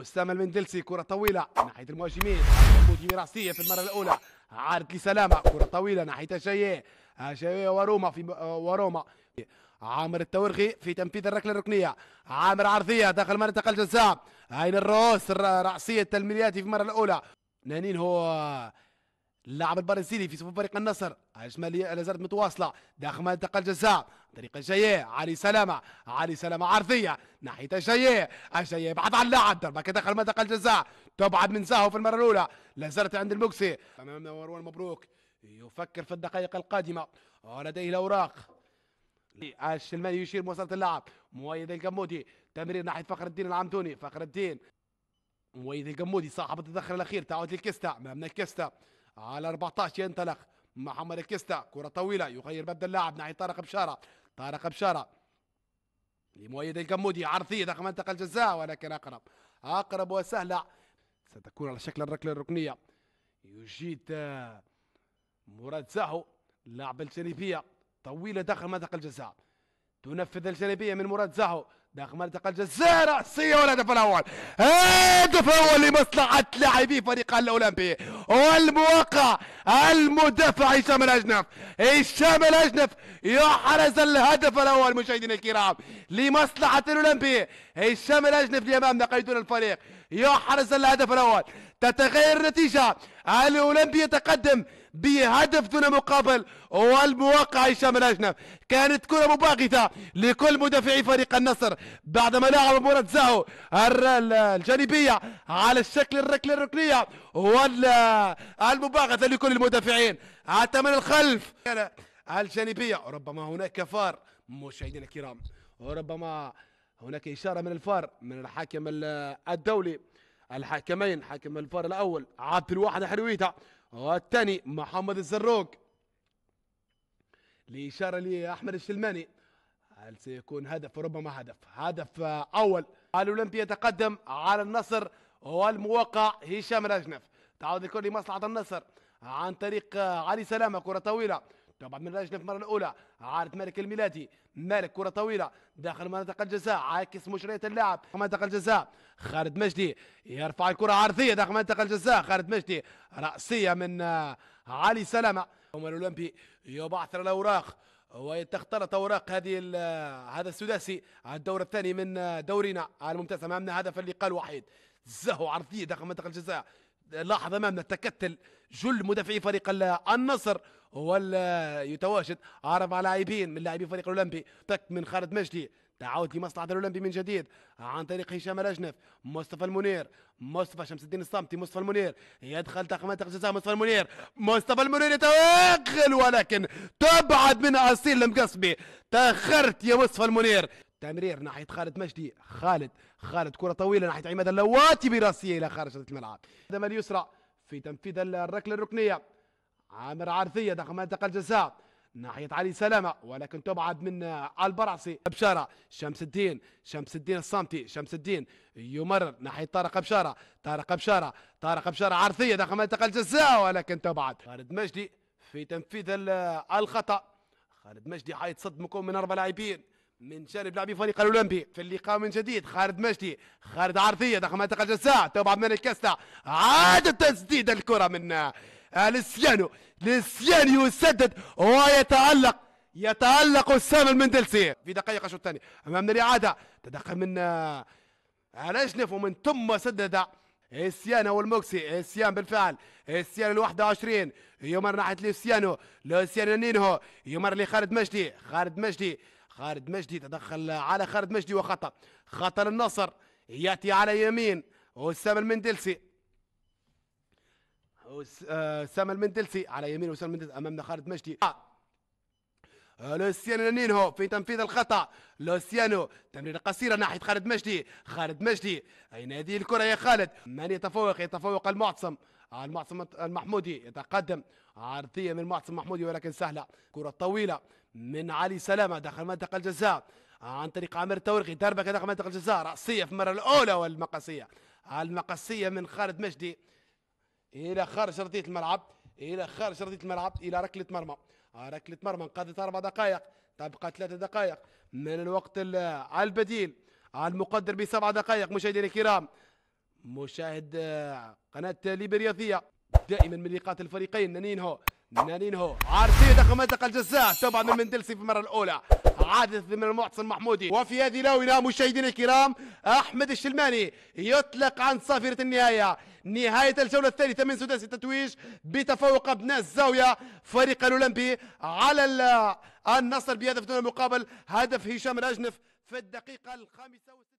أسامة المندلسي كرة طويلة ناحية المهاجمين محمود ميراسية في المرة الأولى عارض لسلامة كرة طويلة ناحية شاية شاية وروما في وروما عامر التورخي في تنفيذ الركله الركنيه عامر عرضيه داخل منطقه الجزاء هاي الرؤوس راسيه الملياتي في المره الاولى نانين هو اللاعب البرازيلي في صفوف فريق النصر الشمالية زالت متواصلة داخل منطقة الجزاء طريق الجايه علي سلامة علي سلامة عرضية ناحية الجايه الجايه يبحث عن اللاعب ضربة داخل منطقة الجزاء تبعد من ساهو في المرة الأولى زالت عند المكسي أمامنا مروان مبروك يفكر في الدقائق القادمة ولديه الأوراق الشلماني يشير مواصلة اللاعب مؤيد القمودي تمرير ناحية فخر الدين العمدوني فخر الدين مؤيد القمودي صاحب التدخل الأخير تعود للكستا أمامنا الكستا على 14 ينطلق محمد كيستا كرة طويلة يغير مبدأ اللاعب ناحية طارق بشارة طارق بشارة لمؤيد القمودي عرضية داخل منطقة الجزاء ولكن أقرب أقرب وسهلة ستكون على شكل الركلة الركنية يجيد آه، مراد زاهو لاعب الجانبية طويلة داخل منطقة الجزاء تنفذ الجانبية من مراد زاهو داخل منطقة الجزائر الصينية والهدف الأول هدف أول لمصلحة لاعبي فريق الأولمبي والموقع المدافع هشام الأجنف هشام الأجنف يحرز الهدف الأول مشاهدينا الكرام لمصلحة الأولمبي هشام الأجنف لامام قيدون الفريق يحرز الهدف الأول تتغير النتيجة الأولمبي يتقدم بهدف دون مقابل والمواقع هشام الاجنب كانت كرة مباغتة لكل مدافعي فريق النصر بعدما لعب مراد زاهو الجانبية على الشكل الركلة الركنية والمباغتة لكل المدافعين حتى من الخلف الجانبية ربما هناك فار مشاهدينا الكرام وربما هناك إشارة من الفار من الحاكم الدولي الحكمين حكم الفار الأول عبد الواحد حلويتا والثاني محمد الزروق لإشارة لأحمد الشلماني هل سيكون هدف ربما هدف هدف أول الأولمبي يتقدم على النصر والموقع هشام الأجنف تعود الكل لمصلحة النصر عن طريق علي سلامة كرة طويلة بعد من في المره الاولى عارض مالك الميلادي مالك كره طويله داخل منطقه الجزاء عاكس مشريه اللاعب منطقه الجزاء خالد مجدي يرفع الكره عرضيه داخل منطقه الجزاء خالد مجدي راسيه من آه، علي سلامه الاولمبي يبعثر الاوراق وتختلط اوراق هذه آه، هذا السداسي الدور الثاني من آه، دورنا الممتاز امامنا هدف اللقاء الوحيد زهو عرضيه داخل منطقه الجزاء لاحظ امامنا تكتل جل مدافعي فريق النصر هو يتواجد أربع لاعبين من لاعبي فريق الأولمبي تك من خالد مجدي تعود لمصلحة الأولمبي من جديد عن طريق هشام الأجنف مصطفى المنير مصطفى شمس الدين الصمتي مصطفى المنير يدخل تقمنطقة جزاء مصطفى المنير مصطفى المنير يتوغل ولكن تبعد من أصيل المقصبي تأخرت يا مصطفى المنير تمرير ناحيه خالد مجدي خالد خالد كره طويله ناحيه عماد اللواتي براسيه الى خارج الملعب قدم اليسرى في تنفيذ الركله الركنيه عامر عرثيه داخل منطقه الجزاء ناحيه علي سلامه ولكن تبعد من البرعسي بشاره شمس الدين شمس الدين الصامتي شمس الدين يمرر ناحيه طارق بشاره طارق بشاره طارق بشاره عرثيه داخل منطقه الجزاء ولكن تبعد خالد مجدي في تنفيذ الخطا خالد مجدي حيتصدمكم من اربع لاعبين من جانب لاعبي فريق الاولمبي في اللقاء من جديد خالد مجدي خالد عرضيه داخل منطقه الجزاء تو عبد الكاستا عاد تسديد الكره من آه، لسيانو لسيانو يسدد ويتالق يتالق سام المندلسي في دقائق الشوط الثاني امامنا الاعاده تدخل من على آه، جنف ومن ثم سدد اسيانو والموكسي اسيان بالفعل اسيان ال 21 يمر ناحيه لوسيانو لوسيانو نينهو يمر لخالد مجدي خالد مجدي خالد مجدي تدخل على خالد مجدي وخطا خطا للنصر ياتي على يمين وسام المندلسي آه، وسام المندلسي على يمين وسام المندلسي امامنا خالد مجدي لوسيانو نينهو في تنفيذ الخطا لوسيانو تمريره قصيره ناحيه خالد مجدي خالد مجدي اين هذه الكره يا خالد من يتفوق يتفوق المعتصم المعصم المحمودي يتقدم عرضية من المعصم المحمودي ولكن سهلة كرة طويلة من علي سلامة داخل منطقة الجزاء عن طريق عامر التورقي ضربة داخل منطقة الجزاء رأسية في المرة الأولى والمقاسية المقاسية من خالد مجدي إلى خارج أرضية الملعب إلى خارج أرضية الملعب إلى ركلة مرمى آه، ركلة مرمى انقضت أربع دقائق تبقى ثلاث دقائق من الوقت البديل المقدر بسبع دقائق مشاهدينا الكرام مشاهد آه، قناة ليبي الرياضية دائما من لقاءات الفريقين نانينهو نانينهو عارسية داخل منطقة الجزاء تبع من مندلسي في المرة الأولى عادث من المعتصم محمودي وفي هذه الاونه مشاهدينا الكرام احمد الشلماني يطلق عن صافره النهايه نهايه الجوله الثالثه من سداسي التتويج بتفوق ابناء الزاويه فريق الاولمبي على آه، النصر بهدف دون مقابل هدف هشام الاجنف في الدقيقه الخامسه